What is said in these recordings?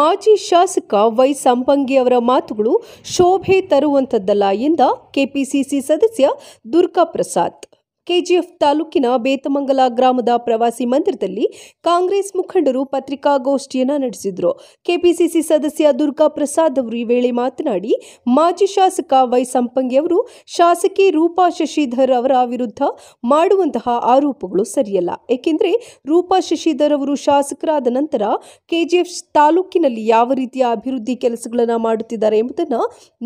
ಮಾಜಿ ಶಾಸಕ ವೈ ಸಂಪಂಗಿ ಅವರ ಮಾತುಗಳು ಶೋಭೆ ತರುವಂಥದ್ದಲ್ಲ ಎಂದ ಕೆಪಿಸಿಸಿ ಸದಸ್ಯ ದುರ್ಗಾ ಪ್ರಸಾದ್ ಕೆಜಿಎಫ್ ತಾಲೂಕಿನ ಬೇತಮಂಗಲ ಗ್ರಾಮದ ಪ್ರವಾಸಿ ಮಂದಿರದಲ್ಲಿ ಕಾಂಗ್ರೆಸ್ ಮುಖಂಡರು ಪತ್ರಿಕಾಗೋಷ್ಠಿಯನ್ನು ನಡೆಸಿದರು ಕೆಪಿಸಿಸಿ ಸದಸ್ಯ ದುರ್ಗಾ ಪ್ರಸಾದ್ ಅವರು ಈ ವೇಳೆ ಮಾತನಾಡಿ ಮಾಜಿ ಶಾಸಕ ವೈ ಸಂಪಂಗಿ ಅವರು ಶಾಸಕಿ ರೂಪಾ ಶಶಿಧರ್ ಅವರ ವಿರುದ್ಧ ಮಾಡುವಂತಹ ಆರೋಪಗಳು ಸರಿಯಲ್ಲ ಏಕೆಂದರೆ ರೂಪಾ ಶಶಿಧರ್ ಅವರು ಶಾಸಕರಾದ ನಂತರ ಕೆಜಿಎಫ್ ತಾಲೂಕಿನಲ್ಲಿ ಯಾವ ರೀತಿಯ ಅಭಿವೃದ್ಧಿ ಕೆಲಸಗಳನ್ನು ಮಾಡುತ್ತಿದ್ದಾರೆ ಎಂಬುದನ್ನು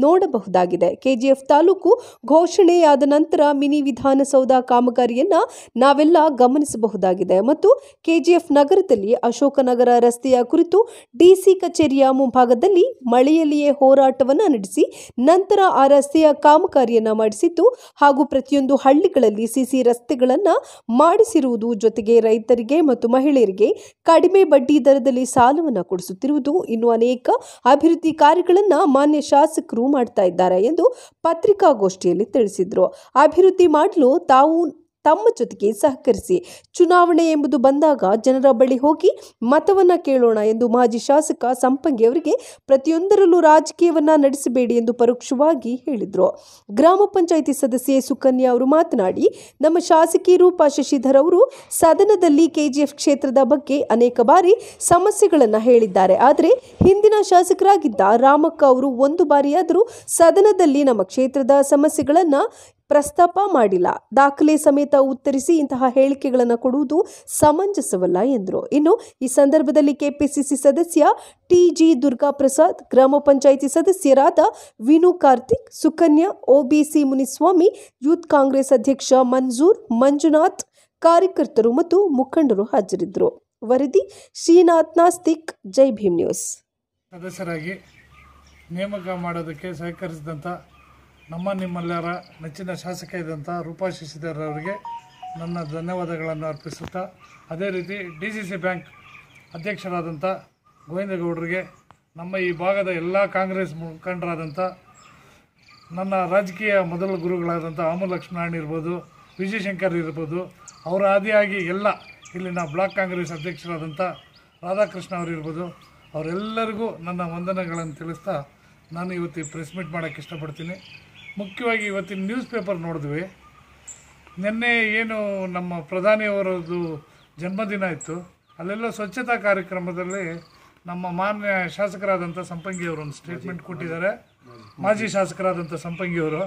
ನೋಡಬಹುದಾಗಿದೆ ಕೆಜಿಎಫ್ ತಾಲೂಕು ಘೋಷಣೆಯಾದ ನಂತರ ಮಿನಿ ವಿಧಾನಸೌಧ ಕಾಮಗಾರಿಯನ್ನು ನಾವೆಲ್ಲ ಗಮನಿಸಬಹುದಾಗಿದೆ ಮತ್ತು ಕೆಜಿಎಫ್ ನಗರದಲ್ಲಿ ಅಶೋಕನಗರ ರಸ್ತೆಯ ಕುರಿತು ಡಿಸಿ ಕಚೇರಿಯ ಮುಂಭಾಗದಲ್ಲಿ ಮಳೆಯಲ್ಲಿಯೇ ಹೋರಾಟವನ್ನು ನಡೆಸಿ ನಂತರ ಆ ರಸ್ತೆಯ ಕಾಮಗಾರಿಯನ್ನು ಮಾಡಿಸಿದ್ದು ಹಾಗೂ ಪ್ರತಿಯೊಂದು ಹಳ್ಳಿಗಳಲ್ಲಿ ಸಿಸಿ ರಸ್ತೆಗಳನ್ನು ಮಾಡಿಸಿರುವುದು ಜೊತೆಗೆ ರೈತರಿಗೆ ಮತ್ತು ಮಹಿಳೆಯರಿಗೆ ಕಡಿಮೆ ಬಡ್ಡಿ ದರದಲ್ಲಿ ಸಾಲವನ್ನು ಕೊಡಿಸುತ್ತಿರುವುದು ಇನ್ನು ಅನೇಕ ಅಭಿವೃದ್ಧಿ ಕಾರ್ಯಗಳನ್ನು ಮಾನ್ಯ ಶಾಸಕರು ಮಾಡ್ತಾ ಇದ್ದಾರೆ ಎಂದು ಪತ್ರಿಕಾಗೋಷ್ಠಿಯಲ್ಲಿ ತಿಳಿಸಿದರು ಅಭಿವೃದ್ಧಿ ಮಾಡಲು ತಾವು ತಮ್ಮ ಜೊತೆಗೆ ಸಹಕರಿಸಿ ಚುನಾವಣೆ ಎಂಬುದು ಬಂದಾಗ ಜನರ ಬಳಿ ಹೋಗಿ ಮತವನ್ನು ಕೇಳೋಣ ಎಂದು ಮಾಜಿ ಶಾಸಕ ಸಂಪಂಗಿ ಅವರಿಗೆ ಪ್ರತಿಯೊಂದರಲ್ಲೂ ರಾಜಕೀಯವನ್ನ ನಡೆಸಬೇಡಿ ಎಂದು ಪರೋಕ್ಷವಾಗಿ ಹೇಳಿದರು ಗ್ರಾಮ ಪಂಚಾಯಿತಿ ಸದಸ್ಯೆ ಸುಕನ್ಯಾ ಅವರು ಮಾತನಾಡಿ ನಮ್ಮ ಶಾಸಕಿ ರೂಪಾ ಶಶಿಧರ್ ಅವರು ಸದನದಲ್ಲಿ ಕೆಜಿಎಫ್ ಕ್ಷೇತ್ರದ ಬಗ್ಗೆ ಅನೇಕ ಬಾರಿ ಸಮಸ್ಯೆಗಳನ್ನು ಹೇಳಿದ್ದಾರೆ ಆದರೆ ಹಿಂದಿನ ಶಾಸಕರಾಗಿದ್ದ ರಾಮಕ್ಕ ಅವರು ಒಂದು ಬಾರಿಯಾದರೂ ಸದನದಲ್ಲಿ ನಮ್ಮ ಕ್ಷೇತ್ರದ ಸಮಸ್ಯೆಗಳನ್ನು ಪ್ರಸ್ತಾಪ ಮಾಡಿಲ್ಲ ದಾಖಲೆ ಸಮೇತ ಉತ್ತರಿಸಿ ಇಂತಹ ಹೇಳಿಕೆಗಳನ್ನು ಕೊಡುವುದು ಸಮಂಜಸವಲ್ಲ ಎಂದರು ಇನ್ನು ಈ ಸಂದರ್ಭದಲ್ಲಿ ಕೆಪಿಸಿಸಿ ಸದಸ್ಯ ಟಿಜಿ ದುರ್ಗಾ ಪ್ರಸಾದ್ ಗ್ರಾಮ ಪಂಚಾಯಿತಿ ಸದಸ್ಯರಾದ ವಿನು ಕಾರ್ತಿಕ್ ಸುಕನ್ಯಾ ಒಬಿಸಿ ಮುನಿಸ್ವಾಮಿ ಯೂತ್ ಕಾಂಗ್ರೆಸ್ ಅಧ್ಯಕ್ಷ ಮಂಜೂರ್ ಮಂಜುನಾಥ್ ಕಾರ್ಯಕರ್ತರು ಮತ್ತು ಮುಖಂಡರು ಹಾಜರಿದ್ದರು ವರದಿ ಶ್ರೀನಾಥ್ ನಾಸ್ತಿಕ್ ಜೈ ಭೀಮ್ ನ್ಯೂಸ್ ಸದಸ್ಯರಾಗಿ ನೇಮಕ ಮಾಡೋದಕ್ಕೆ ಸಹಕರಿಸಿದಂಥ ನಮ್ಮ ನಿಮ್ಮೆಲ್ಲರ ನೆಚ್ಚಿನ ಶಾಸಕ ಇದ್ದಂಥ ರೂಪಾ ಶಶಿಧರ್ ಅವರಿಗೆ ನನ್ನ ಧನ್ಯವಾದಗಳನ್ನು ಅರ್ಪಿಸುತ್ತಾ ಅದೇ ರೀತಿ ಡಿ ಸಿ ಸಿ ಬ್ಯಾಂಕ್ ಅಧ್ಯಕ್ಷರಾದಂಥ ಗೋವಿಂದಗೌಡರಿಗೆ ನಮ್ಮ ಈ ಭಾಗದ ಎಲ್ಲ ಕಾಂಗ್ರೆಸ್ ಮುಖಂಡರಾದಂಥ ನನ್ನ ರಾಜಕೀಯ ಮೊದಲ ಗುರುಗಳಾದಂಥ ಅಮುಲಕ್ಷ್ಮಣ ಲಕ್ಷ್ಮಣ ಇರ್ಬೋದು ವಿಜಯಶಂಕರ್ ಇರ್ಬೋದು ಅವರ ಆದಿಯಾಗಿ ಎಲ್ಲ ಇಲ್ಲಿನ ಬ್ಲಾಕ್ ಕಾಂಗ್ರೆಸ್ ಅಧ್ಯಕ್ಷರಾದಂಥ ರಾಧಾಕೃಷ್ಣ ಅವರಿರ್ಬೋದು ಅವರೆಲ್ಲರಿಗೂ ನನ್ನ ವಂದನೆಗಳನ್ನು ತಿಳಿಸ್ತಾ ನಾನು ಇವತ್ತು ಪ್ರೆಸ್ ಮೀಟ್ ಮಾಡೋಕ್ಕೆ ಇಷ್ಟಪಡ್ತೀನಿ ಮುಖ್ಯವಾಗಿ ಇವತ್ತಿನ ನ್ಯೂಸ್ ಪೇಪರ್ ನೋಡಿದ್ವಿ ನಿನ್ನೆ ಏನು ನಮ್ಮ ಪ್ರಧಾನಿಯವರದ್ದು ಜನ್ಮದಿನ ಇತ್ತು ಅಲ್ಲೆಲ್ಲ ಸ್ವಚ್ಛತಾ ಕಾರ್ಯಕ್ರಮದಲ್ಲಿ ನಮ್ಮ ಮಾನ್ಯ ಶಾಸಕರಾದಂಥ ಸಂಪಂಗಿಯವರು ಒಂದು ಸ್ಟೇಟ್ಮೆಂಟ್ ಕೊಟ್ಟಿದ್ದಾರೆ ಮಾಜಿ ಶಾಸಕರಾದಂಥ ಸಂಪಂಗಿಯವರು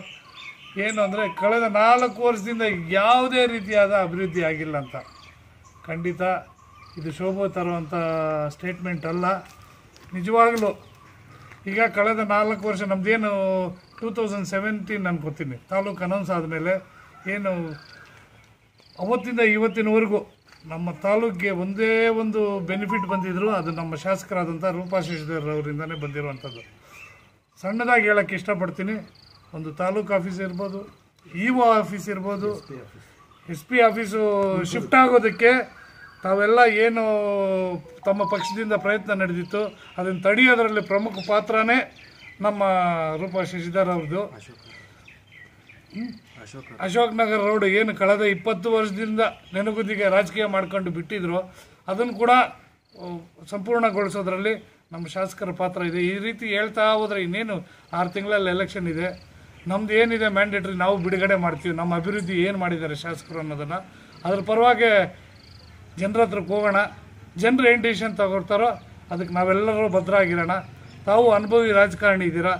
ಏನು ಅಂದರೆ ಕಳೆದ ನಾಲ್ಕು ವರ್ಷದಿಂದ ಯಾವುದೇ ರೀತಿಯಾದ ಅಭಿವೃದ್ಧಿ ಆಗಿಲ್ಲ ಅಂತ ಖಂಡಿತ ಇದು ಶೋಭ ತರುವಂಥ ಸ್ಟೇಟ್ಮೆಂಟ್ ಅಲ್ಲ ನಿಜವಾಗಲೂ ಈಗ ಕಳೆದ ನಾಲ್ಕು ವರ್ಷ ನಮ್ಮದೇನು ಟೂ ತೌಸಂಡ್ ಸೆವೆಂಟೀನ್ ನಾನು ಕೊಡ್ತೀನಿ ತಾಲೂಕು ಅನೌನ್ಸ್ ಆದಮೇಲೆ ಏನು ಅವತ್ತಿಂದ ಇವತ್ತಿನವರೆಗೂ ನಮ್ಮ ತಾಲೂಕಿಗೆ ಒಂದೇ ಒಂದು ಬೆನಿಫಿಟ್ ಬಂದಿದ್ರು ಅದು ನಮ್ಮ ಶಾಸಕರಾದಂಥ ರೂಪಾ ಶಶಿಧರ್ ಅವರಿಂದನೇ ಬಂದಿರುವಂಥದ್ದು ಸಣ್ಣದಾಗಿ ಹೇಳೋಕ್ಕೆ ಇಷ್ಟಪಡ್ತೀನಿ ಒಂದು ತಾಲೂಕು ಆಫೀಸ್ ಇರ್ಬೋದು ಇ ಒ ಆಫೀಸ್ ಇರ್ಬೋದು ಎಸ್ ಪಿ ಆಫೀಸು ಶಿಫ್ಟ್ ಆಗೋದಕ್ಕೆ ತಾವೆಲ್ಲ ಏನು ತಮ್ಮ ಪಕ್ಷದಿಂದ ಪ್ರಯತ್ನ ನಡೆದಿತ್ತು ಅದನ್ನು ತಡೆಯೋದರಲ್ಲಿ ಪ್ರಮುಖ ಪಾತ್ರನೇ ನಮ್ಮ ರೂಪ ಶಶಿಧರ್ ಅವ್ರದ್ದು ಅಶೋಕ್ ನಗರ್ ರೋಡ್ ಏನು ಕಳೆದ ಇಪ್ಪತ್ತು ವರ್ಷದಿಂದ ನೆನಗುದಿಗೆ ರಾಜಕೀಯ ಮಾಡ್ಕೊಂಡು ಬಿಟ್ಟಿದ್ರು ಅದನ್ನು ಕೂಡ ಸಂಪೂರ್ಣಗೊಳಿಸೋದ್ರಲ್ಲಿ ನಮ್ಮ ಶಾಸಕರ ಪಾತ್ರ ಇದೆ ಈ ರೀತಿ ಹೇಳ್ತಾ ಹೋದ್ರೆ ಇನ್ನೇನು ಆರು ತಿಂಗಳಲ್ಲಿ ಎಲೆಕ್ಷನ್ ಇದೆ ನಮ್ದು ಏನಿದೆ ಮ್ಯಾಂಡೇಟ್ರಿ ನಾವು ಬಿಡುಗಡೆ ಮಾಡ್ತೀವಿ ನಮ್ಮ ಅಭಿವೃದ್ಧಿ ಏನು ಮಾಡಿದ್ದಾರೆ ಶಾಸಕರು ಅನ್ನೋದನ್ನು ಅದ್ರ ಪರವಾಗಿ ಜನರ ಹತ್ರಕ್ಕೆ ಹೋಗೋಣ ಜನರು ಏನು ಡಿಸಿಷನ್ ಅದಕ್ಕೆ ನಾವೆಲ್ಲರೂ ಭದ್ರ ಆಗಿರೋಣ ತಾವು ಅನುಭವಿ ರಾಜಕಾರಣಿ ಇದ್ದೀರಾ